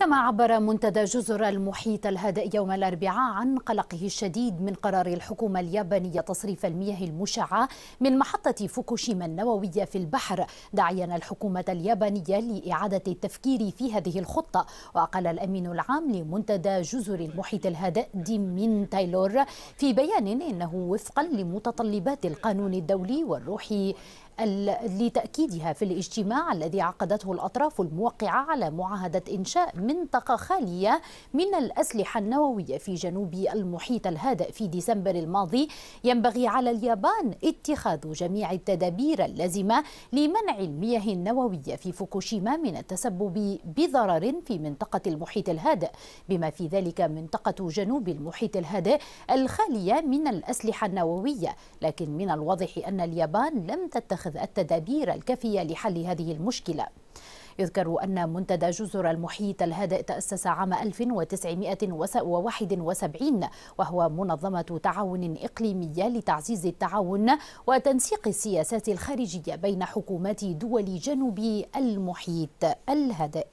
كما عبر منتدى جزر المحيط الهادئ يوم الأربعاء عن قلقه الشديد من قرار الحكومة اليابانية تصريف المياه المشعة من محطة فوكوشيما النووية في البحر داعيا الحكومة اليابانية لإعادة التفكير في هذه الخطة وقال الأمين العام لمنتدى جزر المحيط الهادئ ديمين تايلور في بيان إنه وفقا لمتطلبات القانون الدولي والروح لتأكيدها في الاجتماع الذي عقدته الأطراف الموقعة على معاهدة إنشاء منطقة خالية من الأسلحة النووية في جنوب المحيط الهادئ في ديسمبر الماضي ينبغي على اليابان اتخاذ جميع التدابير اللازمة لمنع المياه النووية في فوكوشيما من التسبب بضرر في منطقة المحيط الهادئ بما في ذلك منطقة جنوب المحيط الهادئ الخالية من الأسلحة النووية لكن من الواضح أن اليابان لم تتخذ يتخذ التدابير الكافية لحل هذه المشكلة يذكر أن منتدى جزر المحيط الهادئ تأسس عام 1971 وهو منظمة تعاون إقليمية لتعزيز التعاون وتنسيق السياسات الخارجية بين حكومات دول جنوب المحيط الهادئ